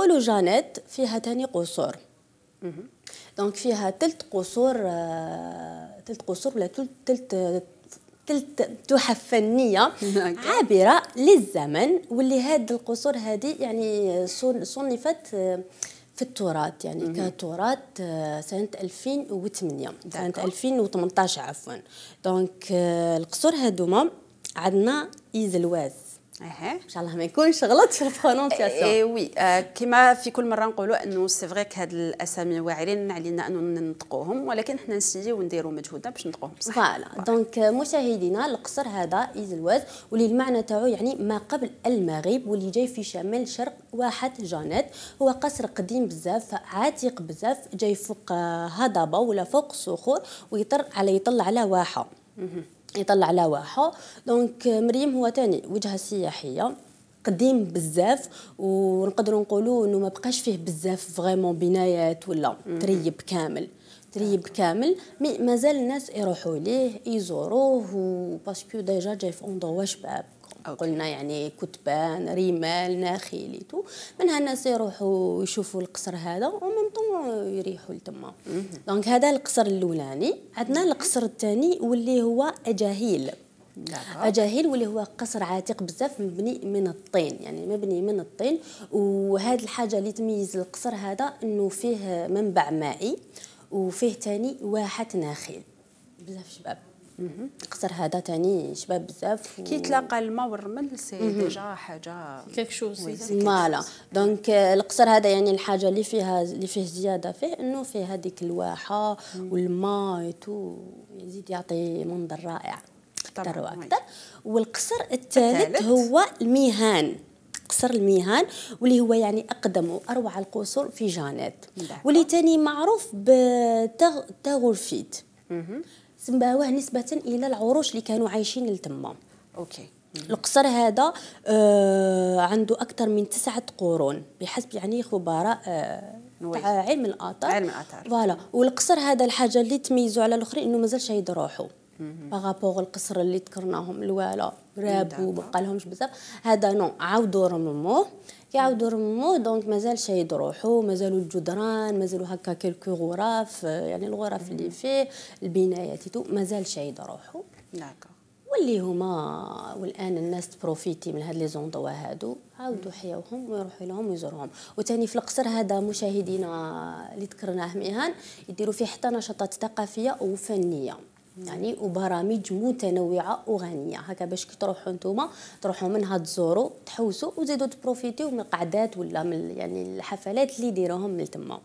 قولوا جانيت فيها تاني قصور دونك فيها ثلث قصور ثلث آه، قصور ولا ثلث ثلث تحف فنيه عابره للزمن واللي هاد القصور هذه يعني صنفت آه، في التراث يعني كتراث آه، سنة 2008 سنة 2018 عفوا دونك القصور هذوما عندنا إيزلواز ان شاء الله ما يكونش غلط في البرونونسياسيون اي إيه، وي آه، كما في كل مره نقولوا انه سي فري هاد الاسامي واعرين علينا انه ننطقوهم ولكن حنا نسيو ونديروا مجهودنا باش نطقوهم صح فوالا دونك آه، مشاهدينا القصر هذا ايزلواز واللي المعنى تاعو يعني ما قبل المغرب واللي جاي في شمال شرق واحة جانيت هو قصر قديم بزاف عتيق بزاف جاي فوق آه، هضبه ولا فوق صخور ويطر على يطل على واحه يطلع لواحه دونك مريم هو تاني وجهه سياحيه قديم بزاف ونقدروا نقولوا انه ما بقاش فيه بزاف فريمون بنايات ولا تريب كامل تريب كامل مي مازال الناس يروحوا ليه يزوروه باسكو ديجا جاي في اندروا شباب أوكي. قلنا يعني كتبان رمال ناخيليتو تو منها الناس يروحوا يشوفوا القصر هذا ومن طون يريحوا لتما دونك هذا القصر الاولاني عندنا القصر الثاني واللي هو اجاهيل اجاهيل واللي هو قصر عاتق بزاف مبني من الطين يعني مبني من الطين وهذه الحاجه اللي تميز القصر هذا انه فيه منبع مائي وفيه تاني واحه ناخيل بزاف شباب القصر هذا تاني شباب بزاف و... كي تلاقى الماء والرمل سي ديجا حاجه كيك شو فوالا دونك القصر هذا يعني الحاجه اللي فيها اللي فيه زياده فيه انه فيه هذيك الواحه والماء تو يزيد يعطي منظر رائع اكثر واكثر والقصر الثالث هو الميهان قصر الميهان واللي هو يعني اقدم واروع القصور في جانيت واللي تاني معروف بتغرفيت سمباوه نسبه الى العروش اللي كانوا عايشين لتما اوكي القصر هذا آه عنده اكثر من تسعه قرون بحسب يعني خبراء آه تاع علم الاثار علم الاثار فوالا والقصر هذا الحاجه اللي تميزوا على الاخرين انه مازال شايد روحه باغابوغ القصر اللي ذكرناهم الوالا راب ما قالهمش بزاف هذا نو عاودوا رمموه كيعاودوا رمو دونك مازال شايد روحو مازالوا الجدران مازالوا هكا كيلكو غرف آه، يعني الغرف اللي فيه البنايات مازال شايد روحو داكور واللي هما والان الناس تبروفيتي من هاد لي زوندوا هادو عاودوا حياوهم ويروحوا لهم ويزورهم وثاني في القصر هذا مشاهدينا اللي ذكرناه ميهان يديروا فيه حتى نشاطات ثقافيه وفنيه يعني وبرامج متنوعه وغنيه هكا باش كي تروحوا نتوما تروحوا منها تزوروا تحوسوا وتزيدوا تبروفيتيو من القعدات ولا من يعني الحفلات اللي يديروهم تما